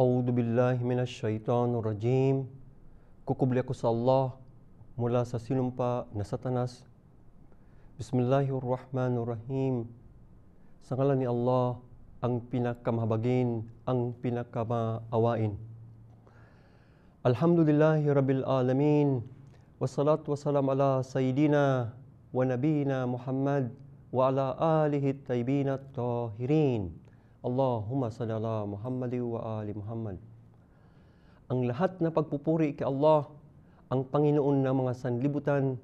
A'udhu billahi minasyaitonir rajim. Kukubliaku sallah mula sasilumpa na satanas. Bismillahirrahmanirrahim. Sangalan ni Allah ang pinakamahabagin, ang pinakamaawain. Alhamdulillahi rabbil alamin. wassalat wassalam ala sayyidina wa nabiyina Muhammad wa ala alihi at-tayyibin at Allahumma salli ala Muhammadi wa ali Muhammad. Ang lahat na pagpupuri kay Allah, ang Panginoon ng mga sanlibutan,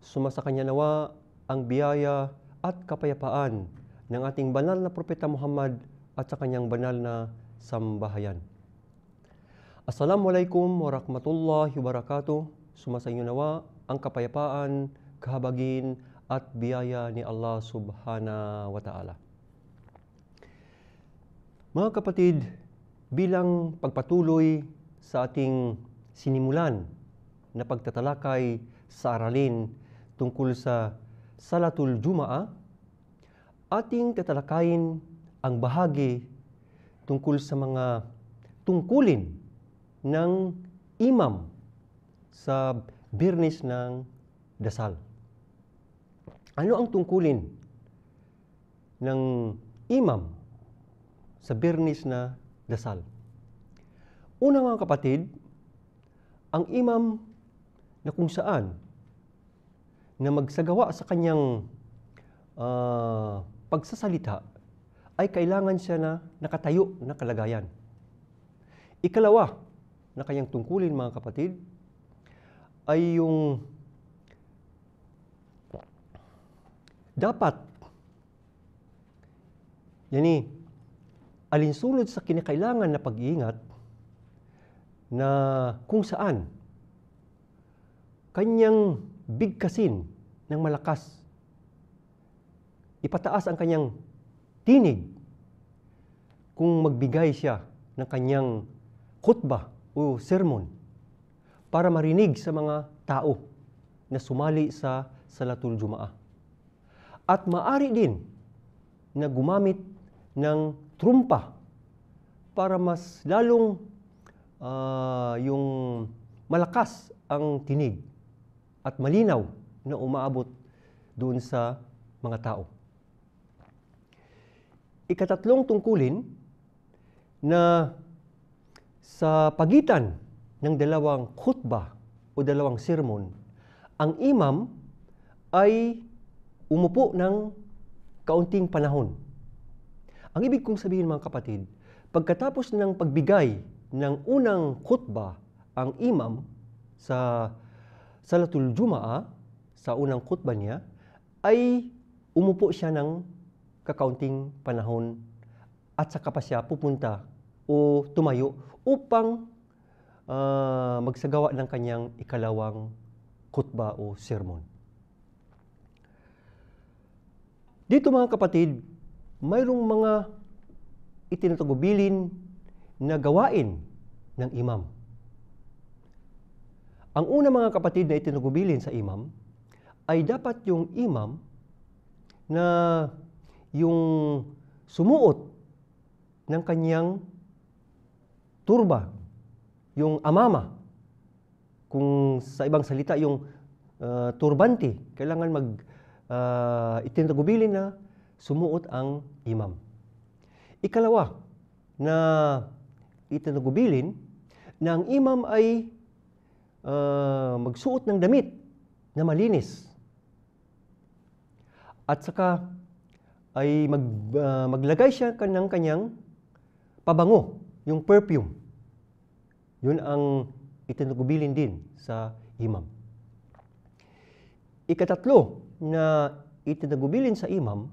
sumasa kanya nawa ang biyaya at kapayapaan ng ating banal na propeta Muhammad at sa kanyang banal na sambahayan. Assalamualaikum warahmatullahi wabarakatuh. Sumasa inyo nawa ang kapayapaan, kahabagin at biyaya ni Allah subhanahu wa ta'ala. Mga kapatid, bilang pagpatuloy sa ating sinimulan na pagtatalakay sa aralin tungkol sa Salatul Jumaa, ating tatalakayin ang bahagi tungkol sa mga tungkulin ng imam sa birnis ng dasal. Ano ang tungkulin ng imam sa birnis na dasal. Una mga kapatid, ang imam na kung saan na magsagawa sa kanyang uh, pagsasalita ay kailangan siya na nakatayo na kalagayan. Ikalawa na kanyang tungkulin mga kapatid ay yung dapat yani eh, alinsunod sa kinikailangan na pag-iingat na kung saan kanyang bigkasin ng malakas. Ipataas ang kanyang tinig kung magbigay siya ng kanyang khutbah o sermon para marinig sa mga tao na sumali sa Salatul Jumaah. At maari din na gumamit ng trumpa para mas lalong uh, yung malakas ang tinig at malinaw na umaabot doon sa mga tao. Ikatatlong tungkulin na sa pagitan ng dalawang khutbah o dalawang sermon, ang imam ay umupo ng kaunting panahon ang ibig kong sabihin mga kapatid, pagkatapos ng pagbigay ng unang khutbah ang imam sa Salatul Jumaa, sa unang khutbah niya, ay umupo siya ng kakaunting panahon at saka pa siya pupunta o tumayo upang uh, magsagawa ng kanyang ikalawang khutbah o sermon. Dito mga kapatid, mayroong mga itinatagubilin na gawain ng imam. Ang una mga kapatid na itinagubilin sa imam ay dapat yung imam na yung sumuot ng kanyang turba, yung amama. Kung sa ibang salita, yung uh, ah, turbante. Kailangan mag uh, ah, itintagubilin na sumuot ang imam. Ikalawa na itinagubilin na ang imam ay uh, magsuot ng damit na malinis. At saka ay mag, uh, maglagay siya ng kanyang pabango, yung perfume. Yun ang itinagubilin din sa imam. Ikatatlo na itinagubilin sa imam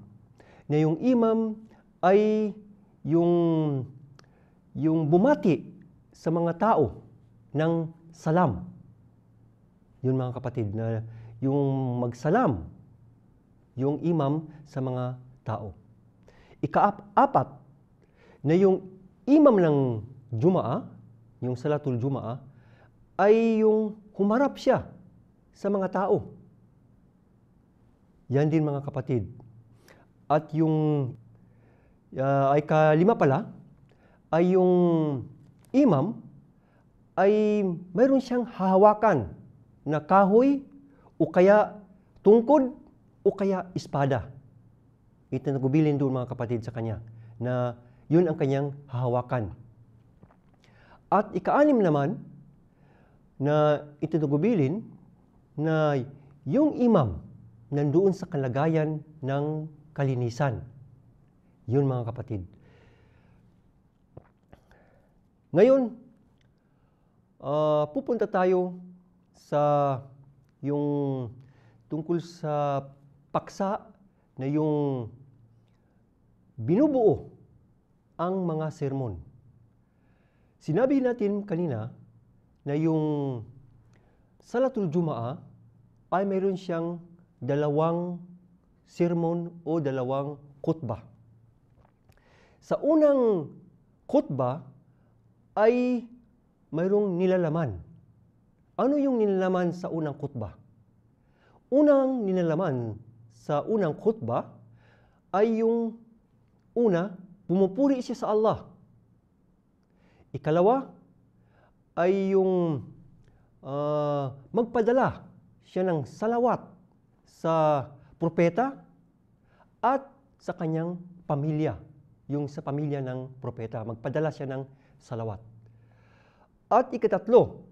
yung imam ay yung, yung bumati sa mga tao ng salam. Yun mga kapatid, na yung magsalam, yung imam sa mga tao. Ikaapat apat na yung imam ng Jumaa, yung Salatul Jumaa, ay yung humarap siya sa mga tao. Yan din mga kapatid, at yung uh, ay kalima pala ay yung imam ay mayroon siyang hahawakan na kahoy o kaya tungkod o kaya espada. Ito Itinagubilin doon mga kapatid sa kanya na yun ang kanyang hahawakan. At ikaanim naman na ito itinagubilin na yung imam nandoon sa kalagayan ng kalinisan. Yun mga kapatid. Ngayon, uh, pupunta tayo sa yung tungkol sa paksa na yung binubuo ang mga sermon. Sinabi natin kanina na yung Salatul Jumaa ay mayroon siyang dalawang sermon o dalawang kutba. Sa unang kutba ay mayroong nilalaman. Ano yung nilalaman sa unang kutba? Unang nilalaman sa unang kutba ay yung una, pumupuri siya sa Allah. Ikalawa ay yung uh, magpadala siya ng salawat sa propeta at sa kanyang pamilya, yung sa pamilya ng propeta. Magpadala siya ng salawat. At ikatatlo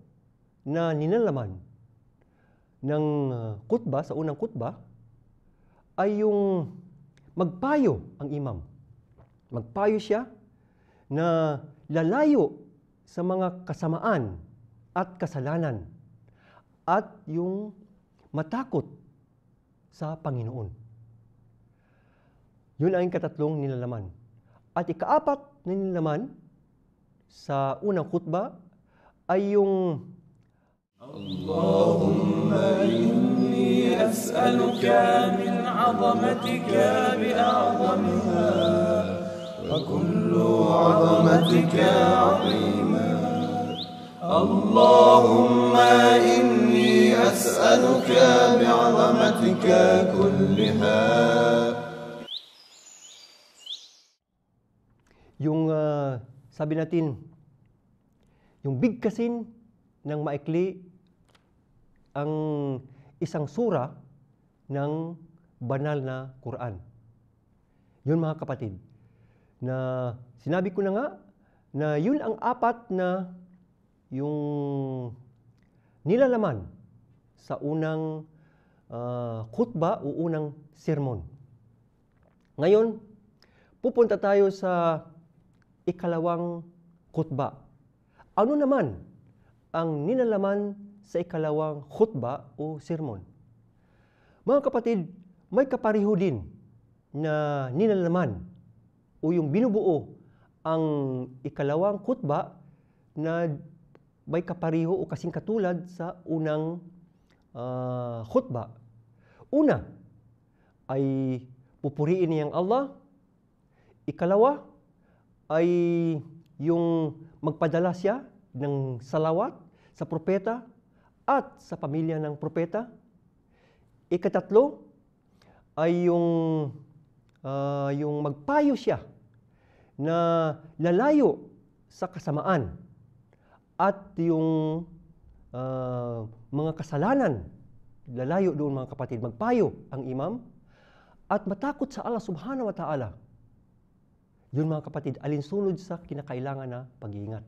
na ninalaman ng ah, kutba, sa unang kutba, ay yung magpayo ang imam. Magpayo siya na lalayo sa mga kasamaan at kasalanan at yung matakot sa Panginoon. Yun ang katatlong nilalaman. At ikaapat na nilalaman sa unang khutba ay yung Allahumma inni as'aluka min azamatika bi a'zamiha wa kullu azamatika azima Allahumma inni as'aluka أمرك كلها Yung uh, sabi natin, yung bigkasin ng maikli ang isang sura ng banal na Quran. Yun mga kapatid, na sinabi ko na nga na yun ang apat na yung nilalaman sa unang uh, ah, khutba o unang sermon. Ngayon, pupunta tayo sa ikalawang khutba. Ano naman ang ninalaman sa ikalawang khutba o sermon? Mga kapatid, may kapariho din na ninalaman o yung binubuo ang ikalawang khutba na may kapariho o kasing katulad sa unang uh, ah, khutba. Una, ay pupuriin niyang Allah. Ikalawa, ay yung magpadala siya ng salawat sa propeta at sa pamilya ng propeta. Ikatatlo, ay yung, uh, yung magpayo siya na lalayo sa kasamaan at yung uh, mga kasalanan lalayo doon mga kapatid, magpayo ang imam at matakot sa Allah subhanahu wa ta'ala. Yun mga kapatid, alinsunod sa kinakailangan na pag-iingat.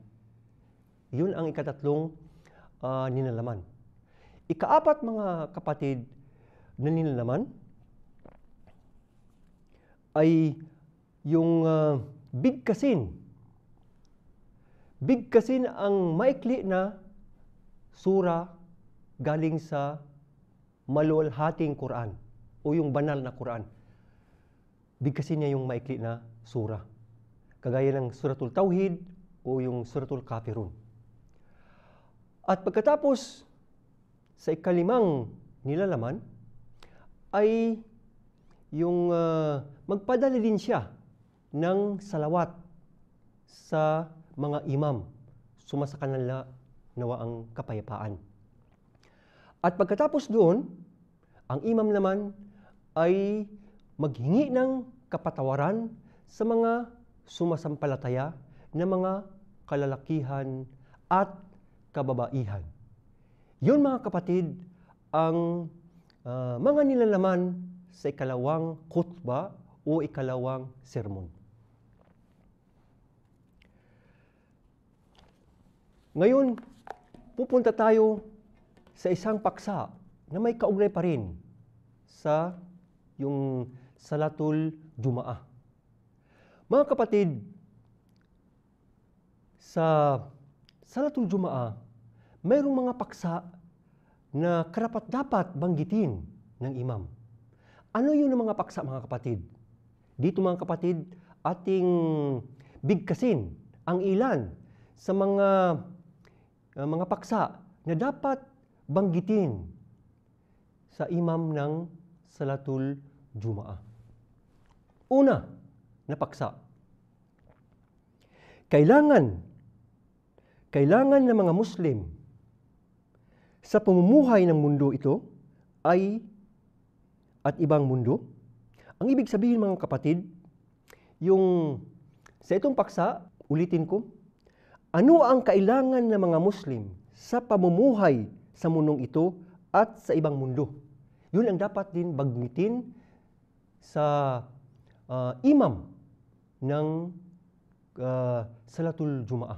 Yun ang ikatatlong uh, ninalaman. Ikaapat mga kapatid na ninalaman ay yung uh, bigkasin. Bigkasin ang maikli na sura galing sa maluwalhating Quran o yung banal na Quran. Bigkasin niya yung maikli na sura. Kagaya ng Suratul Tauhid o yung Suratul Kafirun. At pagkatapos sa ikalimang nilalaman ay yung uh, ah, magpadala din siya ng salawat sa mga imam. Sumasakanan la nawa ang kapayapaan. At pagkatapos doon, ang imam naman ay maghingi ng kapatawaran sa mga sumasampalataya na mga kalalakihan at kababaihan. Yun mga kapatid, ang uh, mga nilalaman sa ikalawang khutbah o ikalawang sermon. Ngayon, pupunta tayo sa isang paksa na may kaugnay pa rin sa yung salatul Jumaah. Mga kapatid, sa salatul Jumaah, mayroong mga paksa na karapat dapat banggitin ng imam. Ano yun ang mga paksa mga kapatid? Dito mga kapatid, ating bigkasin ang ilan sa mga uh, mga paksa na dapat banggitin sa imam ng Salatul Jumaah. Una, napaksa. Kailangan, kailangan ng mga Muslim sa pamumuhay ng mundo ito ay at ibang mundo. Ang ibig sabihin mga kapatid, yung sa itong paksa, ulitin ko, ano ang kailangan ng mga Muslim sa pamumuhay sa mundong ito at sa ibang mundo. Yun ang dapat din bagmitin sa uh, imam ng uh, Salatul Jumaa.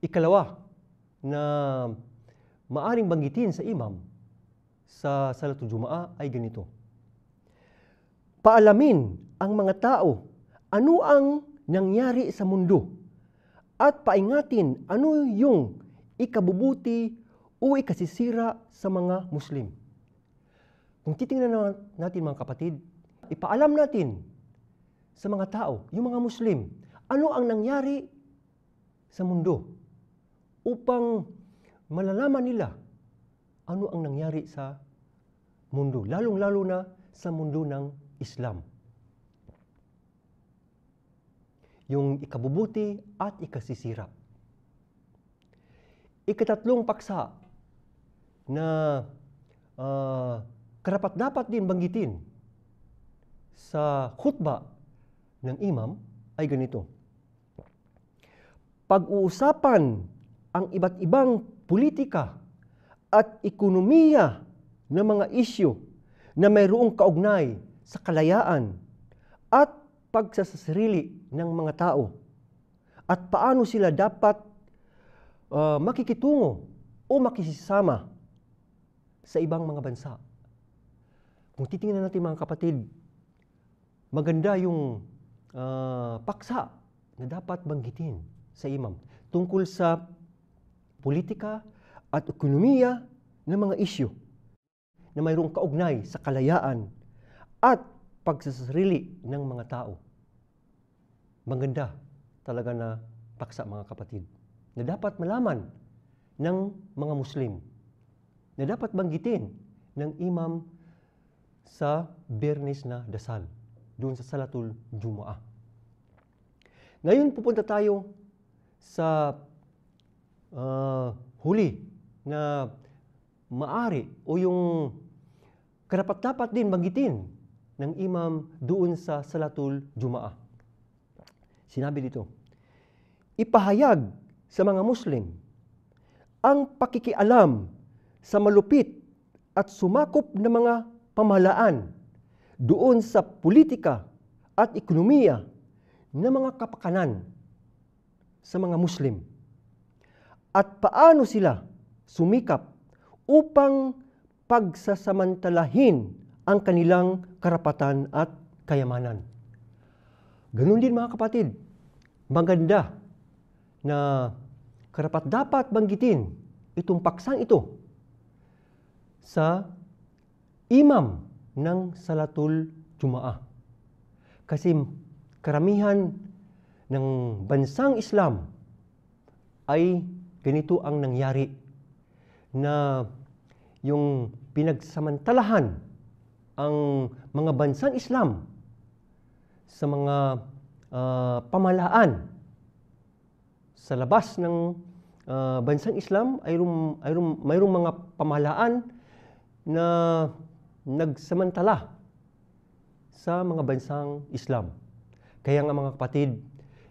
Ikalawa na maaring banggitin sa imam sa Salatul Jumaa ay ganito. Paalamin ang mga tao ano ang nangyari sa mundo at paingatin ano yung ikabubuti o ikasisira sa mga Muslim. Kung titingnan natin mga kapatid, ipaalam natin sa mga tao, yung mga Muslim, ano ang nangyari sa mundo upang malalaman nila ano ang nangyari sa mundo, lalong-lalo na sa mundo ng Islam. Yung ikabubuti at ikasisira ikatatlong paksa na uh, karapat-dapat din banggitin sa khutba ng imam ay ganito. Pag-uusapan ang iba't ibang politika at ekonomiya ng mga isyo na mayroong kaugnay sa kalayaan at pagsasarili ng mga tao at paano sila dapat uh, makikitungo o makisama sa ibang mga bansa. Kung titingnan natin mga kapatid, maganda yung uh, paksa na dapat banggitin sa imam tungkol sa politika at ekonomiya ng mga isyu na mayroong kaugnay sa kalayaan at pagsasarili ng mga tao. Maganda talaga na paksa mga kapatid na dapat malaman ng mga Muslim, na dapat banggitin ng imam sa Bernes na dasal, doon sa Salatul Jumu'ah. Ngayon pupunta tayo sa uh, huli na maari o yung karapat-dapat din banggitin ng imam doon sa Salatul Jumu'ah. Sinabi dito, ipahayag sa mga Muslim. Ang pakikialam sa malupit at sumakop na mga pamahalaan doon sa politika at ekonomiya ng mga kapakanan sa mga Muslim. At paano sila sumikap upang pagsasamantalahin ang kanilang karapatan at kayamanan. Ganun din mga kapatid, maganda na karapat dapat banggitin itong paksang ito sa imam ng Salatul Jumaa. Kasi karamihan ng bansang Islam ay ganito ang nangyari na yung pinagsamantalahan ang mga bansang Islam sa mga uh, pamalaan sa labas ng uh, bansang Islam ay rum, ay mayroong mga pamahalaan na nagsamantala sa mga bansang Islam. Kaya nga mga kapatid,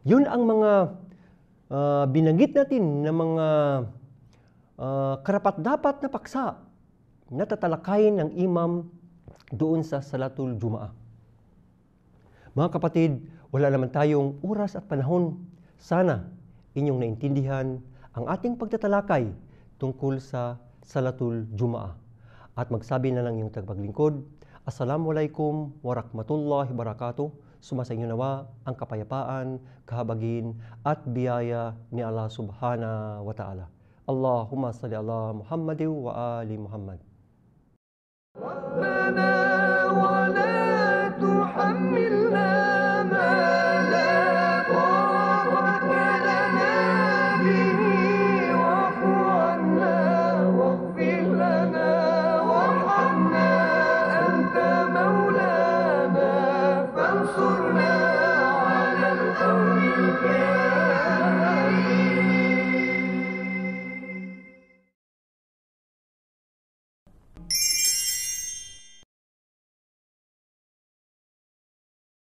yun ang mga uh, binanggit natin na mga uh, karapat-dapat na paksa na tatalakayin ng imam doon sa Salatul Jumaa. Mga kapatid, wala naman tayong oras at panahon sana inyong naintindihan ang ating pagtatalakay tungkol sa Salatul Jumaa. At magsabi na lang yung tagpaglingkod, Assalamualaikum warahmatullahi wabarakatuh. Sumasa inyo nawa ang kapayapaan, kahabagin at biyaya ni Allah subhanahu wa ta'ala. Allahumma salli ala Muhammadin wa ali Muhammad. ربنا